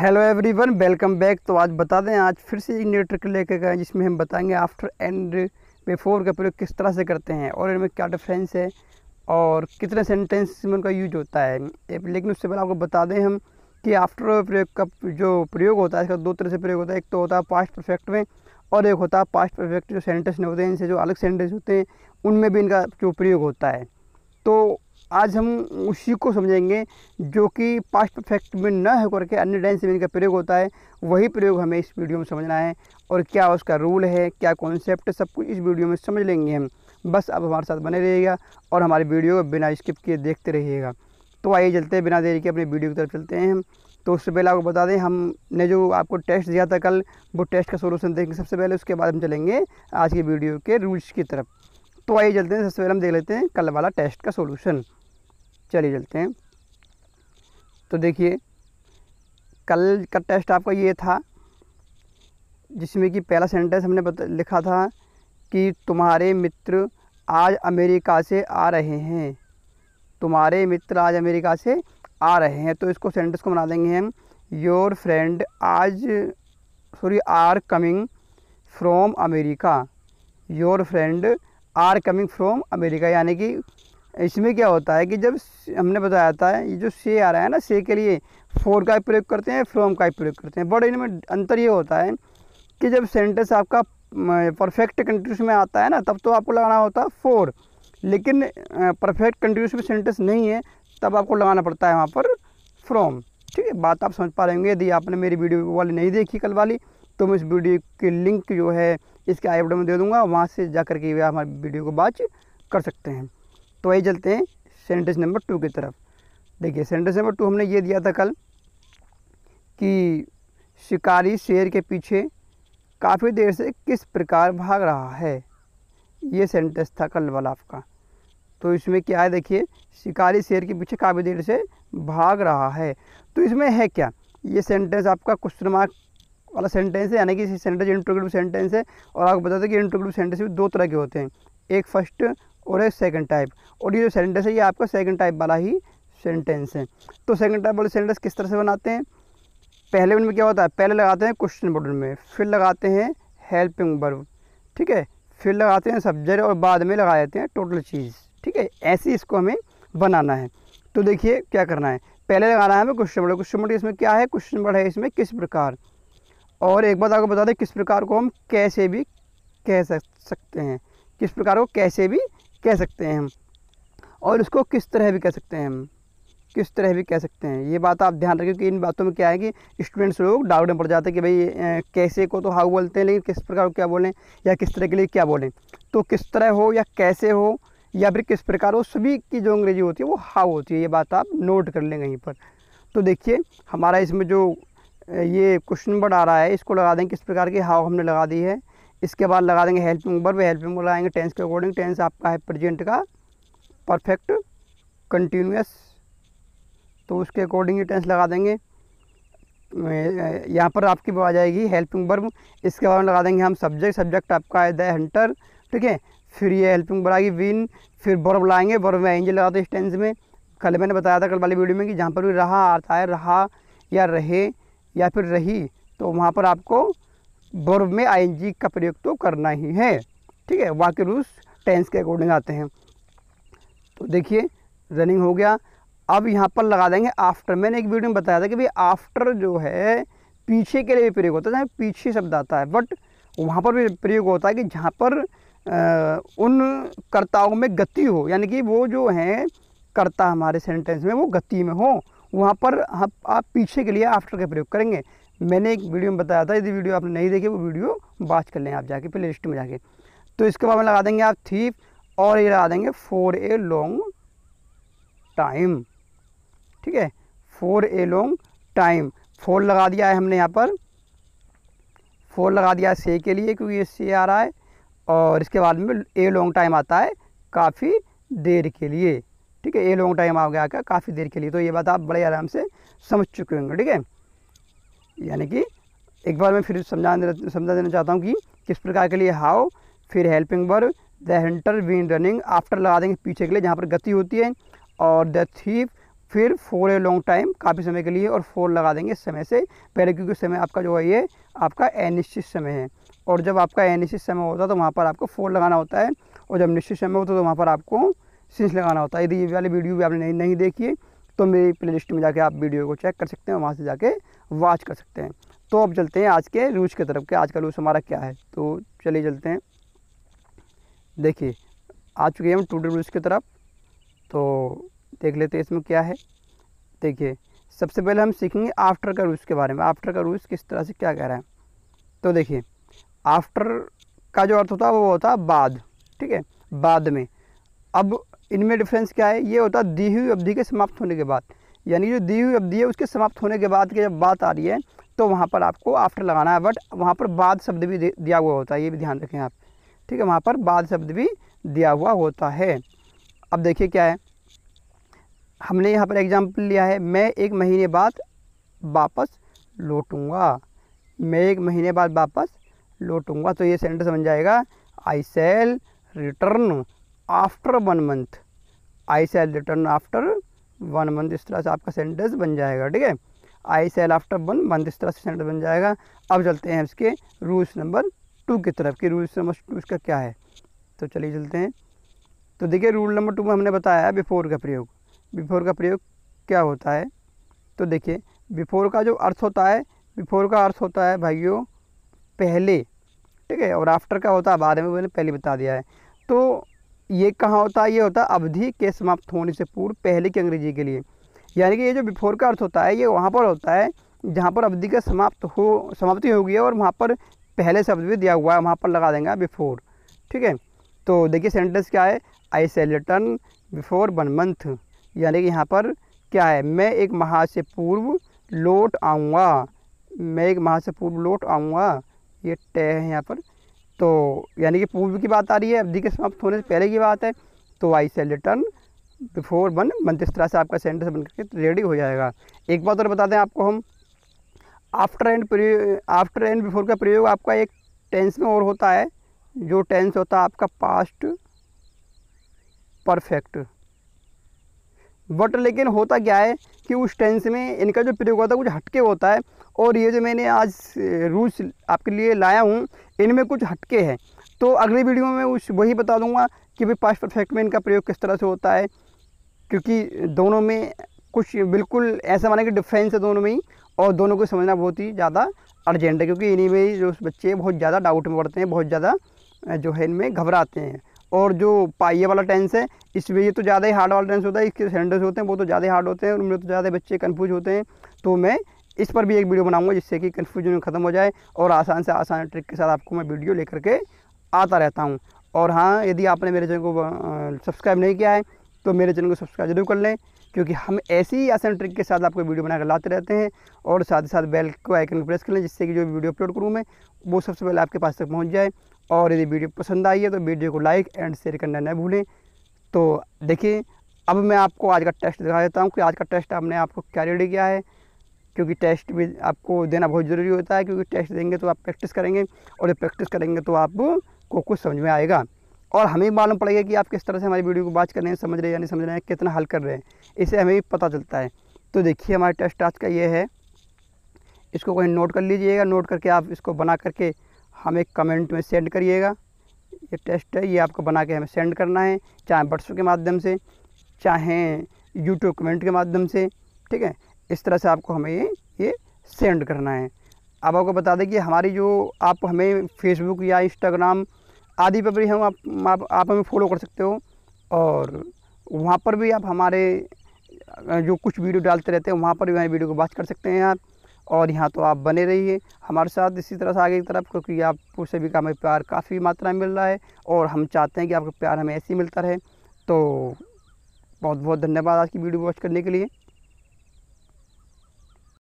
hello everyone welcome back तो आज बता दें आज फिर से एक नई ट्रिक लेकर गए जिसमें हम बताएंगे आफ्टर एंड बिफोर का प्रयोग किस तरह से करते हैं और इनमें क्या डिफरेंस है और कितने सेंटेंस में उनका यूज होता है लेकिन उससे पहले आपको बता दें हम कि आफ्टर प्रयोग का जो प्रयोग होता है इसका दो तरह से प्रयोग होता है एक तो होता है पास्ट परफेक्ट में और एक होता है पास्ट परफेक्ट जो सेंटेंस नहीं होते हैं इनसे जो अलग सेंटेंस होते हैं उनमें भी इनका जो प्रयोग होता है तो आज हम उसी को समझेंगे जो कि पास्ट परफेक्ट में न होकर के अन्य डेंस में इनका प्रयोग होता है वही प्रयोग हमें इस वीडियो में समझना है और क्या उसका रूल है क्या कॉन्सेप्ट सब कुछ इस वीडियो में समझ लेंगे हम बस अब हमारे साथ बने रहिएगा और हमारे वीडियो को बिना स्किप किए देखते रहिएगा तो आइए चलते हैं बिना देरी के अपने वीडियो की तरफ चलते हैं तो उससे पहले आपको बता दें हमने जो आपको टेस्ट दिया था कल वो टेस्ट का सोलूशन देखेंगे सबसे पहले उसके बाद हम चलेंगे आज की वीडियो के रूल्स की तरफ तो आइए चलते हैं सबसे पहले हम देख लेते हैं कल वाला टेस्ट का सोलूशन चलिए चलते हैं तो देखिए कल का टेस्ट आपका ये था जिसमें कि पहला सेंटेंस हमने लिखा था कि तुम्हारे मित्र आज अमेरिका से आ रहे हैं तुम्हारे मित्र आज अमेरिका से आ रहे हैं तो इसको सेंटेंस को बना देंगे हम योर फ्रेंड आज sorry are coming from America your friend are coming from America यानी कि इसमें क्या होता है कि जब हमने बताया था ये जो से आ रहा है ना से के लिए फोर का प्रयोग करते हैं फ्रॉम का प्रयोग करते हैं बट इनमें अंतर ये होता है कि जब सेंटेंस आपका परफेक्ट कंट्रीज में आता है ना तब तो आपको लगाना होता है फोर लेकिन परफेक्ट कंट्रीज में सेंटेंस नहीं है तब आपको लगाना पड़ता है वहाँ पर फ्रॉम ठीक है बात आप समझ पा रहे होंगे यदि आपने मेरी वीडियो वाली नहीं देखी कल वाली तो मैं इस वीडियो की लिंक जो है इसके आई में दे दूँगा वहाँ से जा कर के आप हमारी वीडियो को बात कर सकते हैं तो आइए चलते हैं सेंटेंस नंबर टू की तरफ देखिए सेंटेंस नंबर टू हमने ये दिया था कल कि शिकारी शेर के पीछे काफ़ी देर से किस प्रकार भाग रहा है ये सेंटेंस था कल वाला आपका तो इसमें क्या है देखिए शिकारी शेर के पीछे काफ़ी देर से भाग रहा है तो इसमें है क्या ये सेंटेंस आपका क्वेश्चन मार्क वाला सेंटेंस है यानी कि सेंटेंस इंट्रोगेटिव सेंटेंस है और आपको बता दें कि इंट्रोगेटिव सेंटेंस भी दो तरह के होते हैं एक फर्स्ट और एक सेकंड टाइप और ये जो सेंटेंस है ये आपका सेकंड टाइप वाला ही सेंटेंस है तो सेकंड टाइप वाले सेंटेंस किस तरह से बनाते हैं पहले उनमें क्या होता है पहले लगाते हैं क्वेश्चन बोर्ड में फिर लगाते हैं हेल्पिंग वर्ब ठीक है फिर लगाते हैं सब्जेक्ट और बाद में लगा देते हैं टोटल चीज़ ठीक है ऐसे इसको हमें बनाना है तो देखिए क्या करना है पहले लगाना है हमें क्वेश्चन बोर्ड क्वेश्चन बोर्ड इसमें क्या है क्वेश्चन बर्ड है इसमें किस प्रकार और एक बात आपको बता दें किस प्रकार को हम कैसे भी कह सकते हैं किस प्रकार को कैसे भी कह सकते हैं हम और इसको किस तरह भी कह सकते हैं हम किस तरह भी कह सकते हैं ये बात आप ध्यान रखें कि इन बातों में क्या है कि स्टूडेंट्स लोग डाउट में पड़ जाते हैं कि भाई कैसे को तो हाउ बोलते हैं लेकिन किस प्रकार को क्या बोलें या किस तरह के लिए क्या बोलें तो किस तरह हो या कैसे हो या फिर किस प्रकार हो सभी की जो अंग्रेज़ी होती है वो हाउ होती है ये बात आप नोट कर लें कहीं पर तो देखिए हमारा इसमें जो ये क्वेश्चन नंबर आ रहा है इसको लगा दें किस प्रकार की हाव हमने लगा दी है इसके बाद लगा देंगे हेल्पिंग वर्ब हेल्पिंग वर्ब लगाएंगे टेंस के अकॉर्डिंग टेंस आपका है प्रेजेंट का परफेक्ट कंटिन्यूस तो उसके अकॉर्डिंग ही टेंस लगा देंगे यहाँ पर आपकी आ जाएगी हेल्पिंग वर्ब इसके बाद लगा देंगे हम सब्जेक्ट सब्जेक्ट आपका है द हंटर ठीक है फिर ये हेल्पिंग वर्ब आएगी विन फिर वर्ब लाएंगे वर्ब में एंजल लगा दो इस टेंस में कल मैंने बताया था कल वाली वीडियो में कि जहाँ पर भी रहा आता है रहा या रहे या फिर रही तो वहाँ पर आपको वर्ब में आईएनजी का प्रयोग तो करना ही है ठीक है वाक्य रूस टेंस के अकॉर्डिंग आते हैं तो देखिए रनिंग हो गया अब यहाँ पर लगा देंगे आफ्टर मैंने एक वीडियो में बताया था कि भाई आफ्टर जो है पीछे के लिए भी प्रयोग होता है जहाँ पीछे शब्द आता है बट वहाँ पर भी प्रयोग होता है कि जहाँ पर आ, उन कर्ताओं में गति हो यानी कि वो जो हैं कर्ता हमारे सेंटेंस में वो गति में हो वहाँ पर हम आप पीछे के लिए आफ्टर का प्रयोग करेंगे मैंने एक वीडियो में बताया था यदि वीडियो आपने नहीं देखी वो वीडियो बात कर लें आप जाके प्ले लिस्ट में जाके तो इसके बाद में लगा देंगे आप थीप और ये लगा देंगे फोर ए लॉन्ग टाइम ठीक है for a long time for लगा दिया है हमने यहाँ पर फोर लगा दिया है से के लिए क्योंकि ये से आ रहा है और इसके बाद में ए लॉन्ग टाइम आता है काफ़ी देर के लिए ठीक है ए लॉन्ग टाइम आ गया काफ़ी देर के लिए तो ये बात आप बड़े आराम से समझ चुके होंगे ठीक है यानी कि एक बार मैं फिर समझा समझा देना चाहता हूँ कि किस प्रकार के लिए हाउ फिर helping verb the hunter been running after लगा देंगे पीछे के लिए जहाँ पर गति होती है और द थीप फिर फोर ए लॉन्ग टाइम काफ़ी समय के लिए और फोर लगा देंगे समय से पहले क्योंकि समय आपका जो है ये आपका अनिश्चित समय है और जब आपका अनिश्चित समय होता है तो वहाँ पर आपको फोर लगाना होता है और जब निश्चित समय होता है तो वहाँ पर आपको सिंस लगाना होता है यदि ये वाली वीडियो भी आपने नहीं नहीं देखी है तो मेरी लिस्ट में जाके आप वीडियो को चेक कर सकते हैं वहाँ से जाके वॉच कर सकते हैं तो अब चलते हैं आज के रूज की तरफ के आज का रूज हमारा क्या है तो चलिए चलते हैं देखिए आ चुके हैं हम टूडे रूस की तरफ तो देख लेते हैं इसमें क्या है देखिए सबसे पहले हम सीखेंगे आफ्टर का रूज के बारे में आफ्टर का रूज किस तरह से क्या कह रहा है तो देखिए आफ्टर का जो अर्थ होता है वो होता है बाद ठीक है बाद में अब इनमें डिफरेंस क्या है ये होता है दी हुई अवधि के समाप्त होने के बाद यानी जो दी हुई अवधि है उसके समाप्त होने के बाद की जब बात आ रही है तो वहाँ पर आपको आफ्टर लगाना है बट वहाँ पर बाद शब्द भी दिया हुआ होता है ये भी ध्यान रखें आप ठीक है वहाँ पर बाद शब्द भी दिया हुआ होता है अब देखिए क्या है हमने यहाँ पर एग्जाम्पल लिया है मैं एक महीने बाद वापस लौटूंगा मैं एक महीने बाद वापस लौटूंगा तो ये सेंटेंस बन जाएगा I cell return after one month I cell return after one month इस तरह से आपका सेंटेंस बन जाएगा ठीक है I shall after one month इस तरह से सेंटेंस बन जाएगा अब चलते हैं इसके रूल्स नंबर टू की तरफ कि रूल्स नंबर टू इसका क्या है तो चलिए चलते हैं तो देखिए रूल नंबर टू में हमने बताया है बिफोर का प्रयोग बिफोर का प्रयोग क्या होता है तो देखिए बिफोर का जो अर्थ होता है बिफोर का अर्थ होता है भाइयों पहले ठीक है और आफ्टर का होता है बाद में मैंने पहले बता दिया है तो ये कहाँ होता है ये होता है अवधि के समाप्त होने से पूर्व पहले की अंग्रेजी के लिए यानी कि ये जो बिफोर का अर्थ होता है ये वहाँ पर होता है जहाँ पर अवधि का समाप्त हो समाप्ति होगी और वहाँ पर पहले शब्द भी दिया हुआ है वहाँ पर लगा देंगे बिफोर ठीक है तो देखिए सेंटेंस क्या है I cell return before one month यानी कि यहाँ पर क्या है मैं एक माह से पूर्व लौट आऊँगा मैं एक माह से पूर्व लौट आऊँगा ये टे है यहाँ पर तो यानी कि पूर्व की बात आ रही है अवधि के समाप्त होने से पहले की बात है तो I cell return before one month इस तरह से आपका सेंटेंस बन करके रेडी हो जाएगा एक बात और बता दें आपको हम after and after and before का प्रयोग आपका एक टेंस में और होता है जो टेंस होता है आपका पास्ट परफेक्ट बट लेकिन होता क्या है कि उस टेंस में इनका जो प्रयोग होता है कुछ हटके होता है और ये जो मैंने आज रूल्स आपके लिए लाया हूँ इनमें कुछ हटके हैं तो अगले वीडियो में उस वही बता दूँगा कि भाई पास्ट परफेक्ट में इनका प्रयोग किस तरह से होता है क्योंकि दोनों में कुछ बिल्कुल ऐसा माना कि डिफ्रेंस है दोनों में ही और दोनों को समझना बहुत ही ज़्यादा अर्जेंट है क्योंकि इन्हीं में जो बच्चे बहुत ज़्यादा डाउट में पड़ते हैं बहुत ज़्यादा जो है इनमें घबराते हैं और जो पाइए वाला टेंस है इसमें ये तो ज़्यादा ही हार्ड वाला टेंस होता है इसके सेंडर्स होते हैं वो तो ज़्यादा हार्ड होते हैं उनमें तो ज़्यादा बच्चे कन्फ्यूज होते हैं तो मैं इस पर भी एक वीडियो बनाऊंगा जिससे कि कन्फ्यूजन ख़त्म हो जाए और आसान से आसान ट्रिक के साथ आपको मैं वीडियो लेकर के आता रहता हूँ और हाँ यदि आपने मेरे चैनल को सब्सक्राइब नहीं किया है तो मेरे चैनल को सब्सक्राइब जरूर कर लें क्योंकि हम ऐसी ही आसान ट्रिक के साथ आपको वीडियो बनाकर लाते रहते हैं और साथ ही साथ बेल को आइकन को प्रेस कर लें जिससे कि जो वीडियो अपलोड करूँ मैं वो सबसे पहले आपके पास तक पहुँच जाए और यदि वीडियो पसंद आई है तो वीडियो को लाइक एंड शेयर करना न भूलें तो देखिए अब मैं आपको आज का टेस्ट दिखा देता हूँ कि आज का टेस्ट आपने आपको क्या रेडी किया है क्योंकि टेस्ट भी आपको देना बहुत ज़रूरी होता है क्योंकि टेस्ट देंगे तो आप प्रैक्टिस करेंगे और जब प्रैक्टिस करेंगे तो आपको कुछ समझ में आएगा और हमें मालूम पड़ेगा कि आप किस तरह से हमारी वीडियो को बात कर रहे हैं समझ रहे हैं या नहीं समझ रहे हैं कितना हल कर रहे हैं इसे हमें भी पता चलता है तो देखिए हमारा टेस्ट आज का ये है इसको कहीं नोट कर लीजिएगा नोट करके आप इसको बना करके हमें कमेंट में सेंड करिएगा ये टेस्ट है ये आपको बना के हमें सेंड करना है चाहे व्हाट्सअप के माध्यम से चाहे यूट्यूब कमेंट के माध्यम से ठीक है इस तरह से आपको हमें ये ये सेंड करना है अब आपको बता दें कि हमारी जो आप हमें फेसबुक या इंस्टाग्राम आदि पर भी हम आप, आप, आप हमें फॉलो कर सकते हो और वहाँ पर भी आप हमारे जो कुछ वीडियो डालते रहते हैं वहाँ पर भी हमारी वीडियो को बात कर सकते हैं आप और यहाँ तो आप बने रहिए हमारे साथ इसी तरह से आगे की तरफ क्योंकि आपको सभी का हमें प्यार काफ़ी मात्रा में मिल रहा है और हम चाहते हैं कि आपका प्यार हमें ऐसे ही मिलता रहे तो बहुत बहुत धन्यवाद आज की वीडियो वॉच करने के लिए